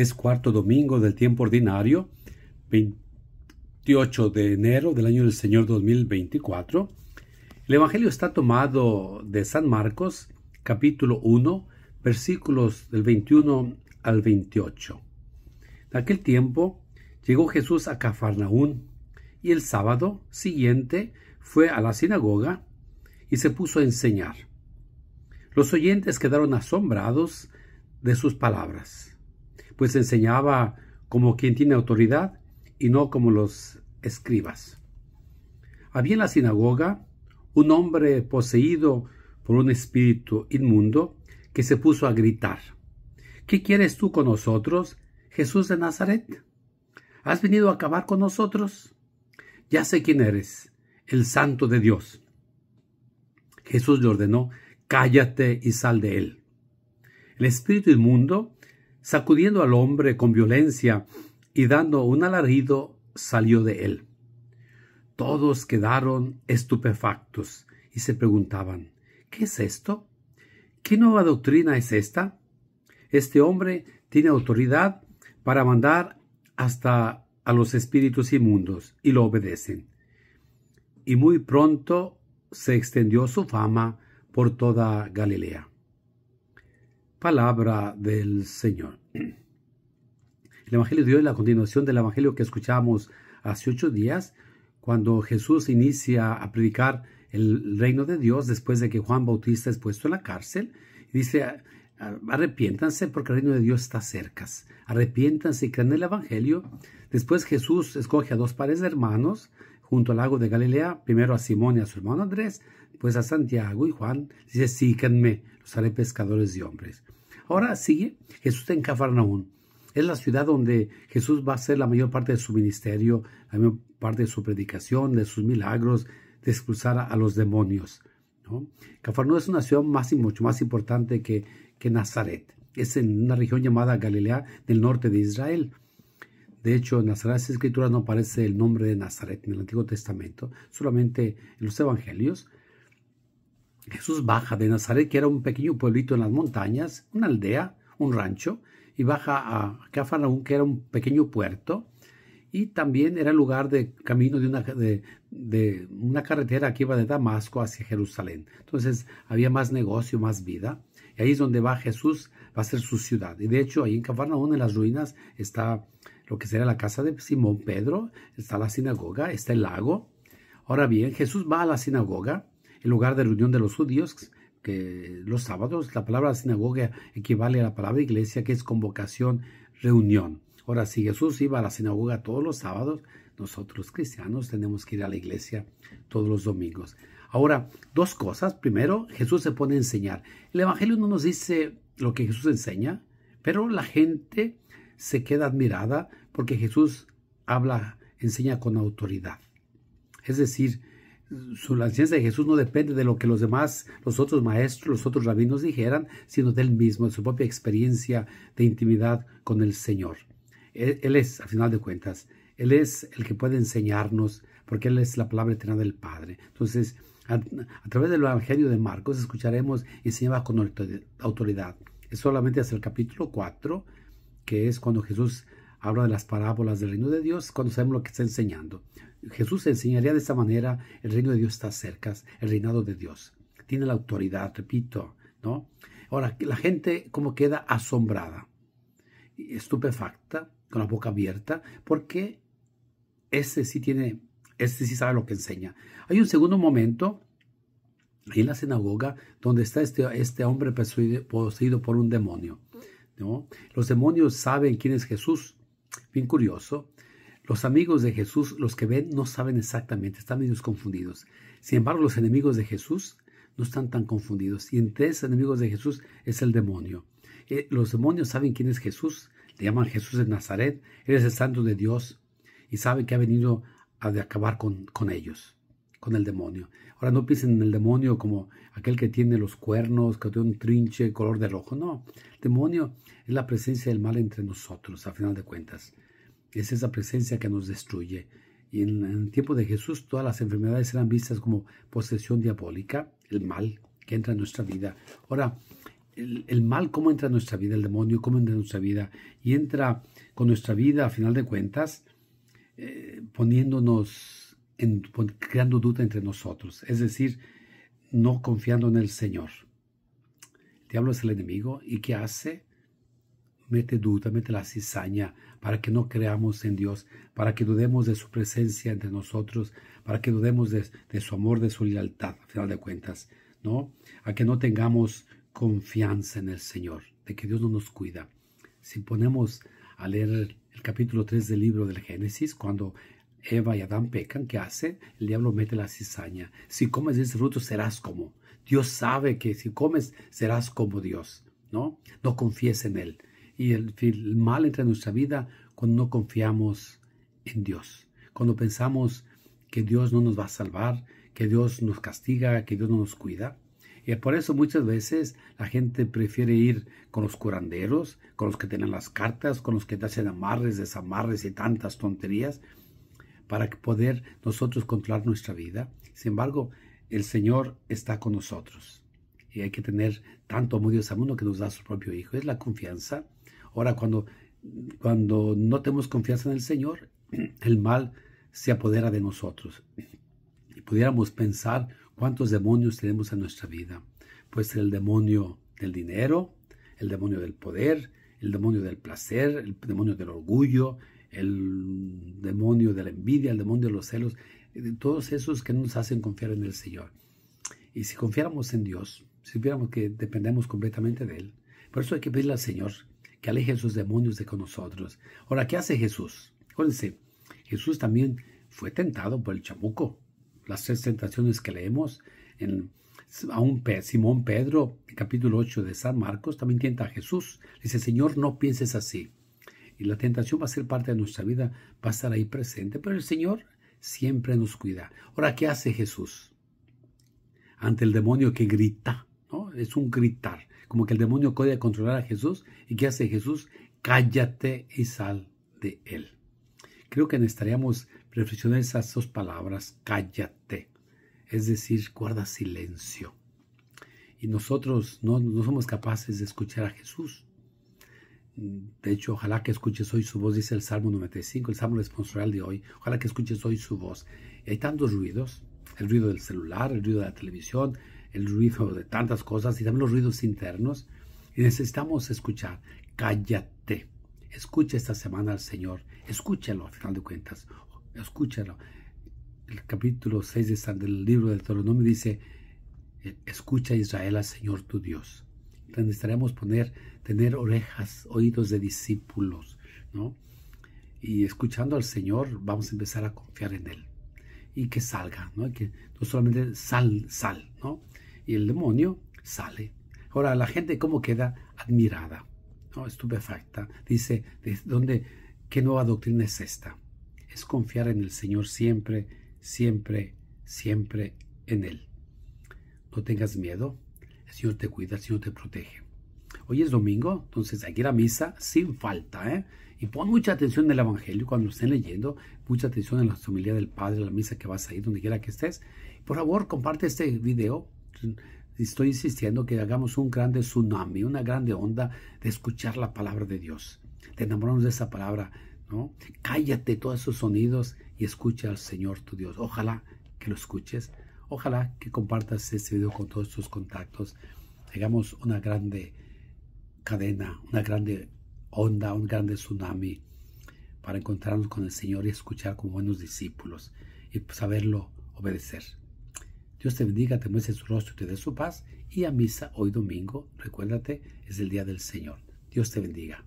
Es cuarto domingo del tiempo ordinario, 28 de enero del año del Señor 2024. El Evangelio está tomado de San Marcos, capítulo 1, versículos del 21 al 28. En aquel tiempo llegó Jesús a Cafarnaún y el sábado siguiente fue a la sinagoga y se puso a enseñar. Los oyentes quedaron asombrados de sus palabras pues enseñaba como quien tiene autoridad y no como los escribas. Había en la sinagoga un hombre poseído por un espíritu inmundo que se puso a gritar, ¿Qué quieres tú con nosotros, Jesús de Nazaret? ¿Has venido a acabar con nosotros? Ya sé quién eres, el santo de Dios. Jesús le ordenó, cállate y sal de él. El espíritu inmundo Sacudiendo al hombre con violencia y dando un alarido, salió de él. Todos quedaron estupefactos y se preguntaban ¿Qué es esto? ¿Qué nueva doctrina es esta? Este hombre tiene autoridad para mandar hasta a los espíritus inmundos y lo obedecen. Y muy pronto se extendió su fama por toda Galilea. Palabra del Señor. El Evangelio de Dios es la continuación del Evangelio que escuchamos hace ocho días, cuando Jesús inicia a predicar el reino de Dios después de que Juan Bautista es puesto en la cárcel. Y dice, arrepiéntanse porque el reino de Dios está cerca. Arrepiéntanse y crean el Evangelio. Después Jesús escoge a dos pares de hermanos, junto al lago de Galilea, primero a Simón y a su hermano Andrés, pues a Santiago y Juan, dice, síganme, los haré pescadores de hombres. Ahora sigue Jesús en Cafarnaún. Es la ciudad donde Jesús va a hacer la mayor parte de su ministerio, la mayor parte de su predicación, de sus milagros, de expulsar a, los demonios. ¿no? Cafarnaún es una ciudad más y mucho más importante que, que Nazaret. Es en una región llamada Galilea del norte de Israel. De hecho, en las Escrituras no aparece el nombre de Nazaret en el Antiguo Testamento, solamente en los Evangelios. Jesús baja de Nazaret, que era un pequeño pueblito en las montañas, una aldea, un rancho, y baja a Cafarnaún, que era un pequeño puerto, y también era lugar de camino de una, de una carretera que iba de Damasco hacia Jerusalén. Entonces había más negocio, más vida, y ahí es donde va Jesús, va a ser su ciudad. Y de hecho, ahí en Cafarnaún, en las ruinas, está lo que será la casa de Simón Pedro, está la sinagoga, está el lago. Ahora bien, Jesús va a la sinagoga, el lugar de reunión de los judíos, que los sábados, la palabra sinagoga equivale a la palabra iglesia, que es convocación, reunión. Ahora, si Jesús iba a la sinagoga todos los sábados, nosotros cristianos tenemos que ir a la iglesia todos los domingos. Ahora, dos cosas. Primero, Jesús se pone a enseñar. El Evangelio no nos dice lo que Jesús enseña, pero la gente se queda admirada porque Jesús habla, enseña con autoridad. Es decir, su, la enseñanza de Jesús no depende de lo que los demás, los otros maestros, los otros rabinos dijeran, sino de él mismo, de su propia experiencia de intimidad con el Señor. Él, es, al final de cuentas, Él es el que puede enseñarnos, porque Él es la palabra eterna del Padre. Entonces, a, través del Evangelio de Marcos escucharemos enseñaba con autoridad. Es solamente hasta el capítulo 4 que es cuando Jesús habla de las parábolas del reino de Dios, cuando sabemos lo que está enseñando. Jesús enseñaría de esta manera, el reino de Dios está cerca, el reinado de Dios. Tiene la autoridad, repito, ¿no? Ahora, la gente como queda asombrada, estupefacta, con la boca abierta, porque ese sí tiene, ese sí sabe lo que enseña. Hay un segundo momento en la sinagoga donde está este, este hombre poseído por un demonio. Los demonios saben quién es Jesús. Bien curioso. Los amigos de Jesús, los que ven, no saben exactamente, están medio confundidos. Sin embargo, los enemigos de Jesús no están tan confundidos. Y entre esos enemigos de Jesús es el demonio. Eh, los demonios saben quién es Jesús. Le llaman Jesús de Nazaret. Él es el santo de Dios. Y saben que ha venido a acabar con ellos con el demonio. Ahora no piensen en el demonio como aquel que tiene los cuernos, que tiene un trinche color de rojo. No, el demonio es la presencia del mal entre nosotros, a final de cuentas. Es esa presencia que nos destruye. Y en, el tiempo de Jesús todas las enfermedades eran vistas como posesión diabólica, el mal que entra en nuestra vida. Ahora, el, mal, cómo entra en nuestra vida, el demonio, cómo entra en nuestra vida, y entra con nuestra vida, a final de cuentas, eh, poniéndonos creando duda entre nosotros, es decir, no confiando en el Señor. El diablo es el enemigo y ¿qué hace? Mete duda, mete la cizaña para que no creamos en Dios, para que dudemos de su presencia entre nosotros, para que dudemos de, su amor, de su lealtad, al final de cuentas, ¿no? A que no tengamos confianza en el Señor, de que Dios no nos cuida. Si ponemos a leer el capítulo 3 del libro del Génesis, cuando Eva y Adán pecan, ¿qué hace? El diablo mete la cizaña. Si comes ese fruto, serás como. Dios sabe que si comes, serás como Dios, ¿no? No confíes en Él. Y el, el mal entra en nuestra vida cuando no confiamos en Dios. Cuando pensamos que Dios no nos va a salvar, que Dios nos castiga, que Dios no nos cuida. Y por eso muchas veces la gente prefiere ir con los curanderos, con los que tienen las cartas, con los que te hacen amarres, desamarres y tantas tonterías, para poder nosotros controlar nuestra vida. Sin embargo, el Señor está con nosotros. Y hay que tener tanto amor Dios a mundo que nos da su propio Hijo. Es la confianza. Ahora, cuando, cuando no tenemos confianza en el Señor, el mal se apodera de nosotros. Y pudiéramos pensar cuántos demonios tenemos en nuestra vida. Pues el demonio del dinero, el demonio del poder, el demonio del placer, el demonio del orgullo, el demonio de la envidia, el demonio de los celos, eh, de todos esos que nos hacen confiar en el Señor. Y si confiáramos en Dios, si supiéramos que dependemos completamente de Él, por eso hay que pedirle al Señor que aleje esos demonios de con nosotros. Ahora, ¿qué hace Jesús? Acuérdense, Jesús también fue tentado por el chamuco. Las tres tentaciones que leemos en a un Simón Pedro, capítulo 8 de San Marcos, también tienta a Jesús. Dice, Señor, no pienses así y la tentación va a ser parte de nuestra vida, va a estar ahí presente, pero el Señor siempre nos cuida. Ahora, ¿qué hace Jesús? Ante el demonio que grita, ¿no? Es un gritar, como que el demonio puede controlar a Jesús. ¿Y qué hace Jesús? Cállate y sal de él. Creo que necesitaríamos reflexionar esas dos palabras, cállate. Es decir, guarda silencio. Y nosotros no, no somos capaces de escuchar a Jesús. De hecho, ojalá que escuches hoy su voz, dice el Salmo 95, el Salmo responsorial de hoy. Ojalá que escuches hoy su voz. hay tantos ruidos, el ruido del celular, el ruido de la televisión, el ruido de tantas cosas y también los ruidos internos. Y necesitamos escuchar. Cállate. Escucha esta semana al Señor. Escúchalo, al final de cuentas. Escúchalo. El capítulo 6 del libro de me dice, e-, escucha Israel al Señor tu Dios Necesitaremos poner, tener orejas, oídos de discípulos, ¿no? Y escuchando al Señor, vamos a empezar a confiar en Él. Y que salga, ¿no? que no solamente sal, sal, ¿no? Y el demonio sale. Ahora, la gente, ¿cómo queda? Admirada, ¿no? Estupefacta. Dice, ¿de dónde, qué nueva doctrina es esta? Es confiar en el Señor siempre, siempre, siempre en Él. No tengas miedo, el Señor te cuida, el Señor te protege. Hoy es domingo, entonces aquí la misa sin falta, ¿eh? Y pon mucha atención en el Evangelio cuando estén leyendo, mucha atención en la familia del Padre, la misa que vas a ir, donde quiera que estés. Por favor, comparte este video. Estoy insistiendo que hagamos un grande tsunami, una grande onda de escuchar la palabra de Dios. Te enamoramos de esa palabra, ¿no? Cállate todos esos sonidos y escucha al Señor tu Dios. Ojalá que lo escuches Ojalá que compartas este video con todos tus contactos. Hagamos una grande cadena, una grande onda, un grande tsunami para encontrarnos con el Señor y escuchar como buenos discípulos y saberlo obedecer. Dios te bendiga, te muestre su rostro y te dé su paz. Y a misa hoy domingo, recuérdate, es el día del Señor. Dios te bendiga.